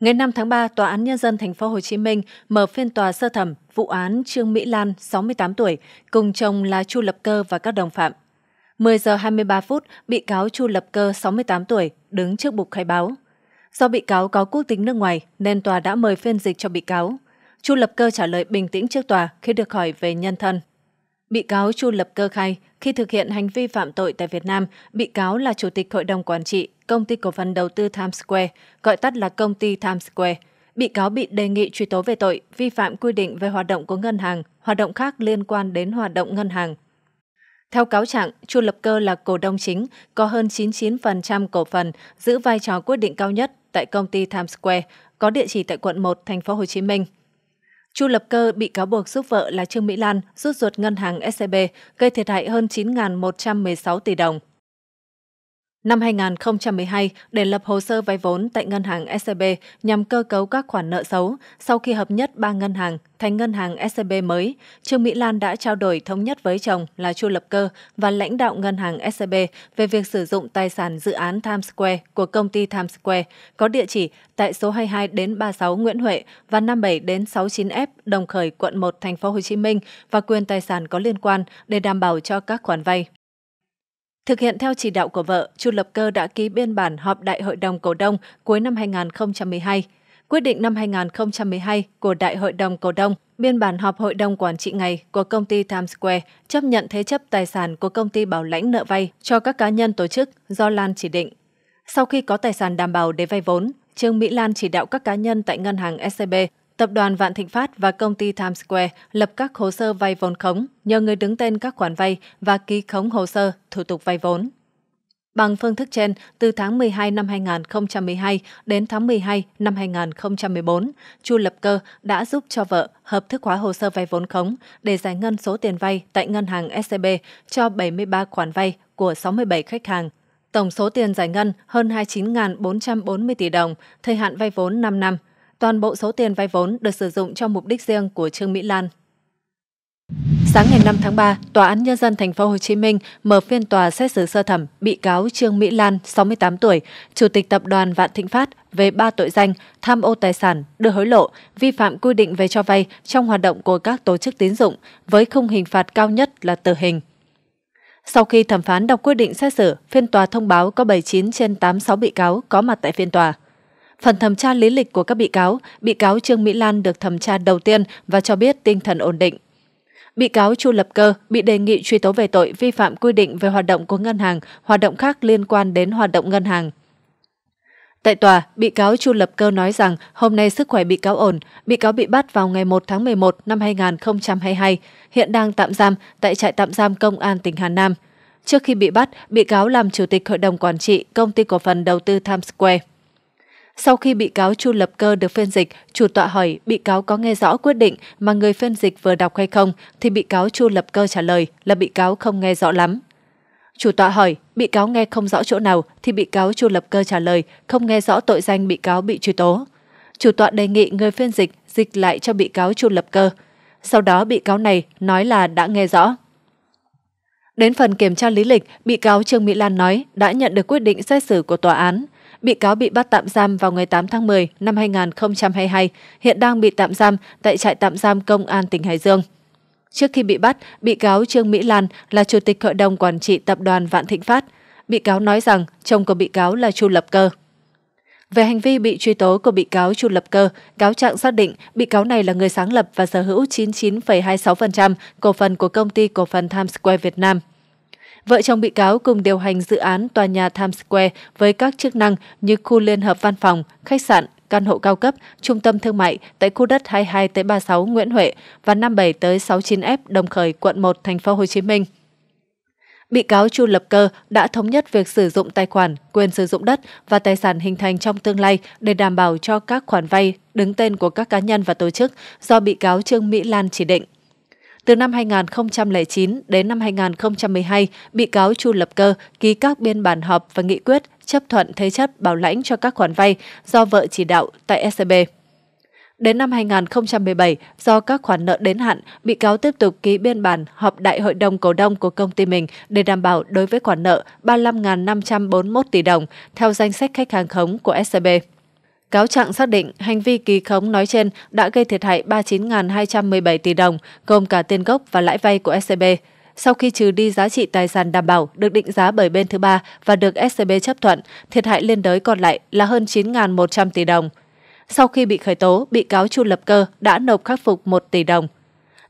Ngày 5 tháng 3, Tòa án Nhân dân Thành phố Hồ Chí Minh mở phiên tòa sơ thẩm vụ án Trương Mỹ Lan, 68 tuổi, cùng chồng là Chu Lập Cơ và các đồng phạm. 10 giờ 23 phút, bị cáo Chu Lập Cơ, 68 tuổi, đứng trước bục khai báo. Do bị cáo có quốc tính nước ngoài nên tòa đã mời phiên dịch cho bị cáo. Chu Lập Cơ trả lời bình tĩnh trước tòa khi được hỏi về nhân thân. Bị cáo Chu Lập Cơ khai khi thực hiện hành vi phạm tội tại Việt Nam, bị cáo là Chủ tịch Hội đồng Quản trị Công ty Cổ phần Đầu tư Times Square, gọi tắt là Công ty Times Square. Bị cáo bị đề nghị truy tố về tội vi phạm quy định về hoạt động của ngân hàng, hoạt động khác liên quan đến hoạt động ngân hàng. Theo cáo trạng, Chu Lập Cơ là cổ đông chính, có hơn 99% cổ phần, giữ vai trò quyết định cao nhất tại công ty Times Square, có địa chỉ tại quận 1, thành phố Hồ Chí Minh – Chu Lập Cơ bị cáo buộc giúp vợ là Trương Mỹ Lan rút ruột ngân hàng SCB e gây thiệt hại hơn 9.116 tỷ đồng. Năm 2012, để lập hồ sơ vay vốn tại ngân hàng SCB e nhằm cơ cấu các khoản nợ xấu, sau khi hợp nhất ba ngân hàng thành ngân hàng SCB e mới, Trương Mỹ Lan đã trao đổi thống nhất với chồng là Chu Lập Cơ và lãnh đạo ngân hàng SCB e về việc sử dụng tài sản dự án Times Square của công ty Times Square có địa chỉ tại số 22 đến 36 Nguyễn Huệ và 57 đến 69F Đồng Khởi, quận 1, thành phố Hồ Chí Minh và quyền tài sản có liên quan để đảm bảo cho các khoản vay. Thực hiện theo chỉ đạo của vợ, Chu Lập Cơ đã ký biên bản họp Đại hội đồng cổ đông cuối năm 2012. Quyết định năm 2012 của Đại hội đồng cổ đông, biên bản họp hội đồng quản trị ngày của công ty Times Square chấp nhận thế chấp tài sản của công ty bảo lãnh nợ vay cho các cá nhân tổ chức do Lan chỉ định. Sau khi có tài sản đảm bảo để vay vốn, Trương Mỹ Lan chỉ đạo các cá nhân tại ngân hàng SCB e Tập đoàn Vạn Thịnh Phát và công ty Times Square lập các hồ sơ vay vốn khống nhờ người đứng tên các khoản vay và ký khống hồ sơ, thủ tục vay vốn. Bằng phương thức trên, từ tháng 12 năm 2012 đến tháng 12 năm 2014, Chu Lập Cơ đã giúp cho vợ hợp thức hóa hồ sơ vay vốn khống để giải ngân số tiền vay tại ngân hàng SCB e cho 73 khoản vay của 67 khách hàng. Tổng số tiền giải ngân hơn 29.440 tỷ đồng, thời hạn vay vốn 5 năm – Toàn bộ số tiền vay vốn được sử dụng cho mục đích riêng của Trương Mỹ Lan. Sáng ngày 5 tháng 3, Tòa án Nhân dân thành phố Hồ Chí Minh mở phiên tòa xét xử sơ thẩm bị cáo Trương Mỹ Lan, 68 tuổi, Chủ tịch Tập đoàn Vạn Thịnh Phát về ba tội danh tham ô tài sản, đưa hối lộ, vi phạm quy định về cho vay trong hoạt động của các tổ chức tín dụng với khung hình phạt cao nhất là tử hình. Sau khi thẩm phán đọc quyết định xét xử, phiên tòa thông báo có 79 trên 86 bị cáo có mặt tại phiên tòa. Phần thẩm tra lý lịch của các bị cáo, bị cáo Trương Mỹ Lan được thẩm tra đầu tiên và cho biết tinh thần ổn định. Bị cáo Chu Lập Cơ bị đề nghị truy tố về tội vi phạm quy định về hoạt động của ngân hàng, hoạt động khác liên quan đến hoạt động ngân hàng. Tại tòa, bị cáo Chu Lập Cơ nói rằng hôm nay sức khỏe bị cáo ổn, bị cáo bị bắt vào ngày 1 tháng 11 năm 2022, hiện đang tạm giam tại trại tạm giam Công an tỉnh Hà Nam. Trước khi bị bắt, bị cáo làm chủ tịch hội đồng quản trị công ty cổ phần đầu tư Times Square. Sau khi bị cáo Chu Lập Cơ được phiên dịch, chủ tọa hỏi bị cáo có nghe rõ quyết định mà người phiên dịch vừa đọc hay không, thì bị cáo Chu Lập Cơ trả lời là bị cáo không nghe rõ lắm. Chủ tọa hỏi bị cáo nghe không rõ chỗ nào, thì bị cáo Chu Lập Cơ trả lời không nghe rõ tội danh bị cáo bị truy tố. Chủ tọa đề nghị người phiên dịch dịch lại cho bị cáo Chu Lập Cơ. Sau đó bị cáo này nói là đã nghe rõ. Đến phần kiểm tra lý lịch, bị cáo Trương Mỹ Lan nói đã nhận được quyết định xét xử của tòa án. Bị cáo bị bắt tạm giam vào ngày 8 tháng 10 năm 2022, hiện đang bị tạm giam tại trại tạm giam Công an tỉnh Hải Dương. Trước khi bị bắt, bị cáo Trương Mỹ Lan là chủ tịch hội đồng quản trị tập đoàn Vạn Thịnh Phát. Bị cáo nói rằng chồng của bị cáo là Chu Lập Cơ. Về hành vi bị truy tố của bị cáo Chu Lập Cơ, cáo trạng xác định bị cáo này là người sáng lập và sở hữu 99,26% cổ phần của công ty cổ phần Times Square Việt Nam. Vợ chồng bị cáo cùng điều hành dự án tòa nhà Times Square với các chức năng như khu liên hợp văn phòng, khách sạn, căn hộ cao cấp, trung tâm thương mại tại khu đất 22 tới 36 Nguyễn Huệ và 57 tới 69F Đồng Khởi, quận 1, thành phố Hồ Chí Minh. Bị cáo Chu Lập Cơ đã thống nhất việc sử dụng tài khoản, quyền sử dụng đất và tài sản hình thành trong tương lai để đảm bảo cho các khoản vay đứng tên của các cá nhân và tổ chức do bị cáo Trương Mỹ Lan chỉ định. Từ năm 2009 đến năm 2012, bị cáo Chu Lập Cơ ký các biên bản họp và nghị quyết chấp thuận thế chấp bảo lãnh cho các khoản vay do vợ chỉ đạo tại SCB. E đến năm 2017, do các khoản nợ đến hạn, bị cáo tiếp tục ký biên bản họp đại hội đồng cổ đông của công ty mình để đảm bảo đối với khoản nợ 35.541 tỷ đồng theo danh sách khách hàng khống của SCB. E Cáo trạng xác định hành vi ký khống nói trên đã gây thiệt hại 39.217 tỷ đồng, gồm cả tiền gốc và lãi vay của SCB. Sau khi trừ đi giá trị tài sản đảm bảo được định giá bởi bên thứ ba và được SCB chấp thuận, thiệt hại liên đới còn lại là hơn 9.100 tỷ đồng. Sau khi bị khởi tố, bị cáo Chu Lập Cơ đã nộp khắc phục 1 tỷ đồng.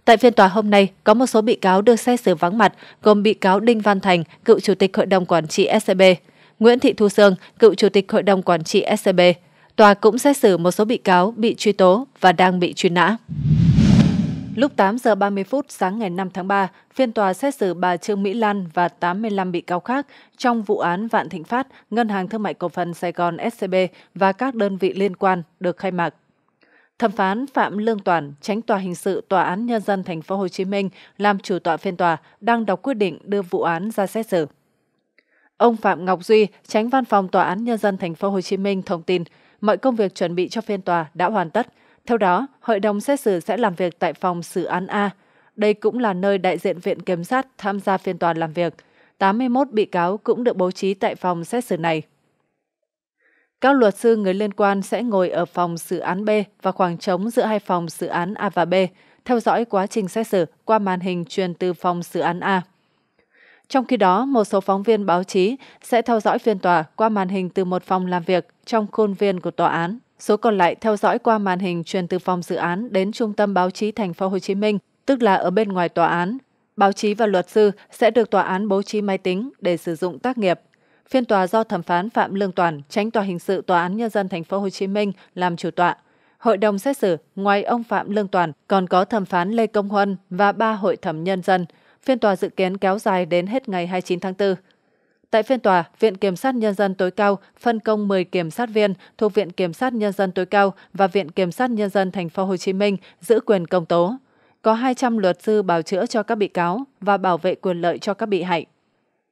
Tại phiên tòa hôm nay, có một số bị cáo được xét xử vắng mặt, gồm bị cáo Đinh Văn Thành, cựu chủ tịch hội đồng quản trị SCB, Nguyễn Thị Thu Sương, cựu chủ tịch hội đồng quản trị SCB, tòa cũng xét xử một số bị cáo bị truy tố và đang bị truy nã. Lúc 8 giờ 30 phút sáng ngày 5 tháng 3, phiên tòa xét xử bà Trương Mỹ Lan và 85 bị cáo khác trong vụ án Vạn Thịnh Phát, Ngân hàng Thương mại Cổ phần Sài Gòn SCB và các đơn vị liên quan được khai mạc. Thẩm phán Phạm Lương Toàn, tránh tòa hình sự Tòa án Nhân dân Thành phố Hồ Chí Minh làm chủ tọa phiên tòa đang đọc quyết định đưa vụ án ra xét xử. Ông Phạm Ngọc Duy, tránh văn phòng Tòa án Nhân dân Thành phố Hồ Chí Minh thông tin, mọi công việc chuẩn bị cho phiên tòa đã hoàn tất. Theo đó, hội đồng xét xử sẽ làm việc tại phòng xử án A. Đây cũng là nơi đại diện viện kiểm sát tham gia phiên tòa làm việc. 81 bị cáo cũng được bố trí tại phòng xét xử này. Các luật sư người liên quan sẽ ngồi ở phòng xử án B và khoảng trống giữa hai phòng xử án A và B, theo dõi quá trình xét xử qua màn hình truyền từ phòng xử án A. Trong khi đó, một số phóng viên báo chí sẽ theo dõi phiên tòa qua màn hình từ một phòng làm việc trong khuôn viên của tòa án. Số còn lại theo dõi qua màn hình truyền từ phòng dự án đến trung tâm báo chí thành phố Hồ Chí Minh, tức là ở bên ngoài tòa án. Báo chí và luật sư sẽ được tòa án bố trí máy tính để sử dụng tác nghiệp. Phiên tòa do thẩm phán Phạm Lương Toàn, tránh tòa hình sự tòa án nhân dân thành phố Hồ Chí Minh làm chủ tọa. Hội đồng xét xử ngoài ông Phạm Lương Toàn còn có thẩm phán Lê Công Huân và ba hội thẩm nhân dân – Phiên tòa dự kiến kéo dài đến hết ngày 29 tháng 4. Tại phiên tòa, Viện Kiểm sát Nhân dân tối cao phân công 10 kiểm sát viên thuộc Viện Kiểm sát Nhân dân tối cao và Viện Kiểm sát Nhân dân Thành phố Hồ Chí Minh giữ quyền công tố. Có 200 luật sư bảo chữa cho các bị cáo và bảo vệ quyền lợi cho các bị hại.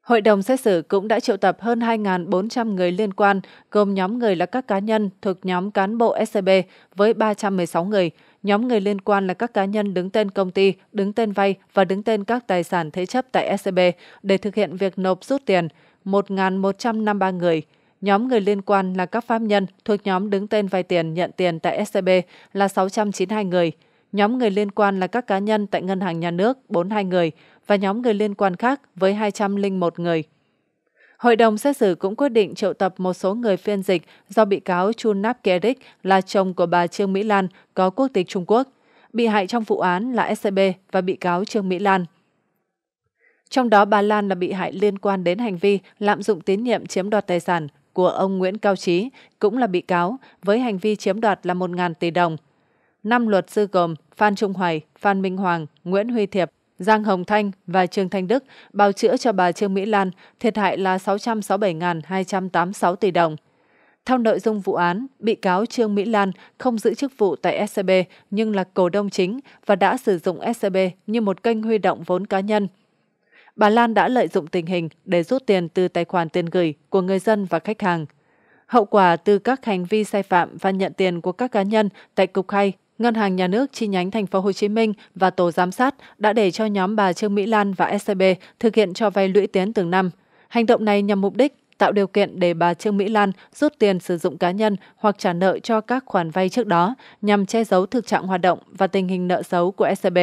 Hội đồng xét xử cũng đã triệu tập hơn 2.400 người liên quan, gồm nhóm người là các cá nhân thuộc nhóm cán bộ SCB với 316 người, Nhóm người liên quan là các cá nhân đứng tên công ty, đứng tên vay và đứng tên các tài sản thế chấp tại SCB để thực hiện việc nộp rút tiền 1.153 người. Nhóm người liên quan là các pháp nhân thuộc nhóm đứng tên vay tiền nhận tiền tại SCB là 692 người. Nhóm người liên quan là các cá nhân tại Ngân hàng Nhà nước 42 người và nhóm người liên quan khác với 201 người. Hội đồng xét xử cũng quyết định triệu tập một số người phiên dịch do bị cáo Chu Nap Kerik là chồng của bà Trương Mỹ Lan có quốc tịch Trung Quốc. Bị hại trong vụ án là SCB và bị cáo Trương Mỹ Lan. Trong đó bà Lan là bị hại liên quan đến hành vi lạm dụng tín nhiệm chiếm đoạt tài sản của ông Nguyễn Cao Trí, cũng là bị cáo, với hành vi chiếm đoạt là 1.000 tỷ đồng. Năm luật sư gồm Phan Trung Hoài, Phan Minh Hoàng, Nguyễn Huy Thiệp Giang Hồng Thanh và Trương Thanh Đức bào chữa cho bà Trương Mỹ Lan thiệt hại là 667.286 tỷ đồng. Theo nội dung vụ án, bị cáo Trương Mỹ Lan không giữ chức vụ tại SCB nhưng là cổ đông chính và đã sử dụng SCB như một kênh huy động vốn cá nhân. Bà Lan đã lợi dụng tình hình để rút tiền từ tài khoản tiền gửi của người dân và khách hàng. Hậu quả từ các hành vi sai phạm và nhận tiền của các cá nhân tại Cục hay. Ngân hàng Nhà nước chi nhánh Thành phố Hồ Chí Minh và tổ giám sát đã để cho nhóm bà Trương Mỹ Lan và SCB thực hiện cho vay lũy tiến từng năm. Hành động này nhằm mục đích tạo điều kiện để bà Trương Mỹ Lan rút tiền sử dụng cá nhân hoặc trả nợ cho các khoản vay trước đó nhằm che giấu thực trạng hoạt động và tình hình nợ xấu của SCB.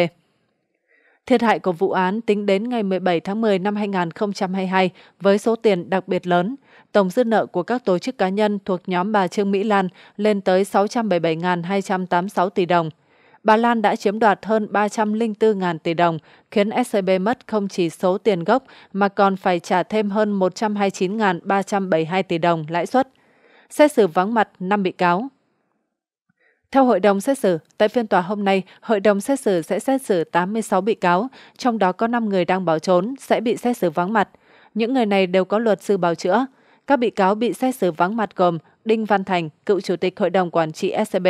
Thiệt hại của vụ án tính đến ngày 17 tháng 10 năm 2022 với số tiền đặc biệt lớn, tổng dư nợ của các tổ chức cá nhân thuộc nhóm bà Trương Mỹ Lan lên tới 677.286 tỷ đồng. Bà Lan đã chiếm đoạt hơn 304.000 tỷ đồng, khiến SCB mất không chỉ số tiền gốc mà còn phải trả thêm hơn 129.372 tỷ đồng lãi suất. Xét xử vắng mặt 5 bị cáo, theo hội đồng xét xử, tại phiên tòa hôm nay, hội đồng xét xử sẽ xét xử 86 bị cáo, trong đó có 5 người đang bỏ trốn sẽ bị xét xử vắng mặt. Những người này đều có luật sư bào chữa. Các bị cáo bị xét xử vắng mặt gồm Đinh Văn Thành, cựu chủ tịch hội đồng quản trị SCB.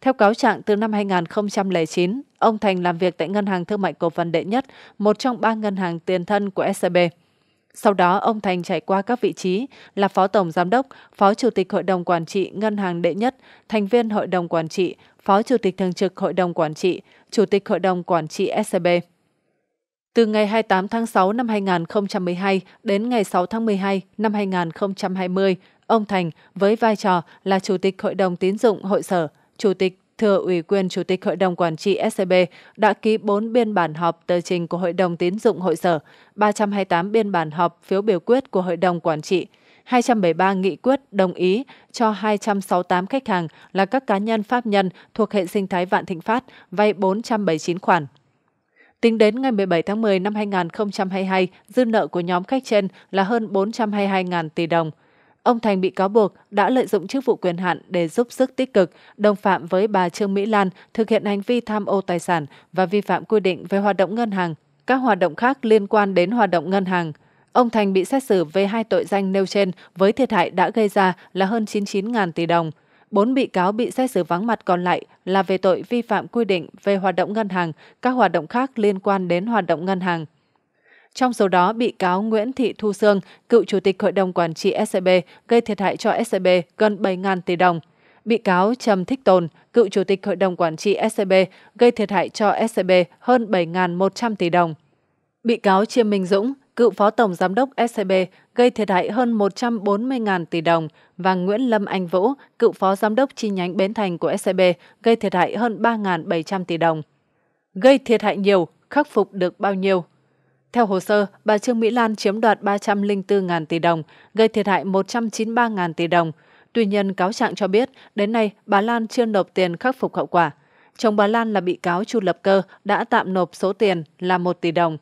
Theo cáo trạng, từ năm 2009, ông Thành làm việc tại Ngân hàng Thương mại Cổ phần Đệ Nhất, một trong ba ngân hàng tiền thân của SCB. Sau đó, ông Thành chạy qua các vị trí là Phó Tổng Giám đốc, Phó Chủ tịch Hội đồng Quản trị Ngân hàng Đệ Nhất, thành viên Hội đồng Quản trị, Phó Chủ tịch Thường trực Hội đồng Quản trị, Chủ tịch Hội đồng Quản trị SCB. E Từ ngày 28 tháng 6 năm 2012 đến ngày 6 tháng 12 năm 2020, ông Thành với vai trò là Chủ tịch Hội đồng Tín dụng Hội sở, Chủ tịch Thừa Ủy quyền Chủ tịch Hội đồng Quản trị SCB e đã ký 4 biên bản họp tờ trình của Hội đồng Tín dụng Hội sở, 328 biên bản họp phiếu biểu quyết của Hội đồng Quản trị, 273 nghị quyết đồng ý cho 268 khách hàng là các cá nhân pháp nhân thuộc hệ sinh thái Vạn Thịnh Phát vay 479 khoản. Tính đến ngày 17 tháng 10 năm 2022, dư nợ của nhóm khách trên là hơn 422.000 tỷ đồng – Ông Thành bị cáo buộc đã lợi dụng chức vụ quyền hạn để giúp sức tích cực, đồng phạm với bà Trương Mỹ Lan thực hiện hành vi tham ô tài sản và vi phạm quy định về hoạt động ngân hàng, các hoạt động khác liên quan đến hoạt động ngân hàng. Ông Thành bị xét xử về hai tội danh nêu trên với thiệt hại đã gây ra là hơn 99.000 tỷ đồng. Bốn bị cáo bị xét xử vắng mặt còn lại là về tội vi phạm quy định về hoạt động ngân hàng, các hoạt động khác liên quan đến hoạt động ngân hàng. Trong số đó, bị cáo Nguyễn Thị Thu Sương, cựu chủ tịch hội đồng quản trị SCB, e gây thiệt hại cho SCB e gần 7.000 tỷ đồng. Bị cáo Trầm Thích Tồn, cựu chủ tịch hội đồng quản trị SCB, e gây thiệt hại cho SCB hơn 7.100 tỷ đồng. Bị cáo Chiêm Minh Dũng, cựu phó tổng giám đốc SCB, gây thiệt hại hơn 140.000 tỷ đồng và Nguyễn Lâm Anh Vũ, cựu phó giám đốc chi nhánh Bến Thành của SCB, gây thiệt hại hơn 3.700 tỷ đồng. Gây thiệt hại nhiều, khắc phục được bao nhiêu? Theo hồ sơ, bà Trương Mỹ Lan chiếm đoạt 304.000 tỷ đồng, gây thiệt hại 193.000 tỷ đồng. Tuy nhiên, cáo trạng cho biết, đến nay bà Lan chưa nộp tiền khắc phục hậu quả. Chồng bà Lan là bị cáo Chu Lập Cơ đã tạm nộp số tiền là 1 tỷ đồng.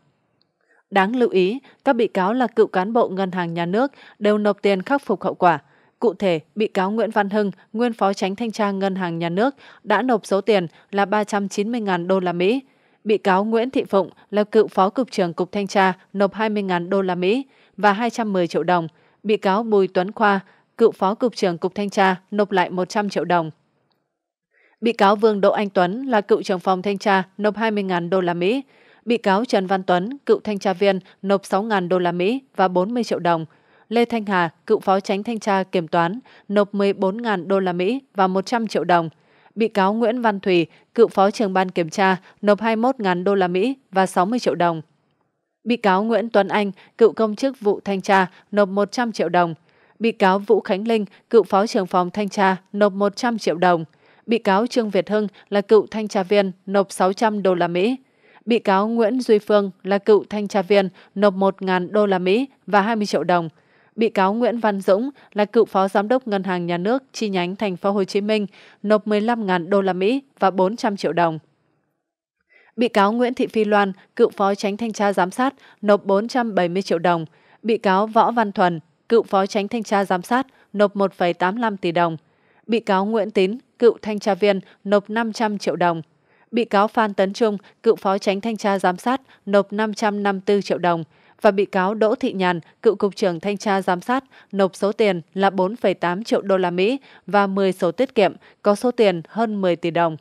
Đáng lưu ý, các bị cáo là cựu cán bộ ngân hàng nhà nước đều nộp tiền khắc phục hậu quả. Cụ thể, bị cáo Nguyễn Văn Hưng, nguyên phó tránh thanh tra ngân hàng nhà nước, đã nộp số tiền là 390.000 đô la Mỹ. Bị cáo Nguyễn Thị Phụng là cựu phó cục trưởng Cục Thanh tra nộp 20.000 đô la Mỹ và 210 triệu đồng. Bị cáo Bùi Tuấn Khoa, cựu phó cục trưởng Cục Thanh tra nộp lại 100 triệu đồng. Bị cáo Vương Đỗ Anh Tuấn là cựu trưởng phòng thanh tra nộp 20.000 đô la Mỹ. Bị cáo Trần Văn Tuấn, cựu thanh tra viên nộp 6.000 đô la Mỹ và 40 triệu đồng. Lê Thanh Hà, cựu phó tránh thanh tra kiểm toán, nộp 14.000 đô la Mỹ và 100 triệu đồng bị cáo Nguyễn Văn thủy cựu phó trưởng ban kiểm tra, nộp 21.000 đô la Mỹ và 60 triệu đồng. Bị cáo Nguyễn Tuấn Anh, cựu công chức vụ thanh tra, nộp 100 triệu đồng. Bị cáo Vũ Khánh Linh, cựu phó trưởng phòng thanh tra, nộp 100 triệu đồng. Bị cáo Trương Việt Hưng là cựu thanh tra viên, nộp 600 đô la Mỹ. Bị cáo Nguyễn Duy Phương là cựu thanh tra viên, nộp 1.000 đô la Mỹ và 20 triệu đồng bị cáo Nguyễn Văn Dũng là cựu phó giám đốc Ngân hàng Nhà nước chi nhánh thành phố Hồ Chí Minh nộp 15.000 đô la Mỹ và 400 triệu đồng. Bị cáo Nguyễn Thị Phi Loan, cựu phó tránh thanh tra giám sát, nộp 470 triệu đồng. Bị cáo Võ Văn Thuần, cựu phó tránh thanh tra giám sát, nộp 1,85 tỷ đồng. Bị cáo Nguyễn Tín, cựu thanh tra viên, nộp 500 triệu đồng. Bị cáo Phan Tấn Trung, cựu phó tránh thanh tra giám sát, nộp 554 triệu đồng và bị cáo Đỗ Thị Nhàn, cựu cục trưởng thanh tra giám sát, nộp số tiền là 4,8 triệu đô la Mỹ và 10 sổ tiết kiệm có số tiền hơn 10 tỷ đồng.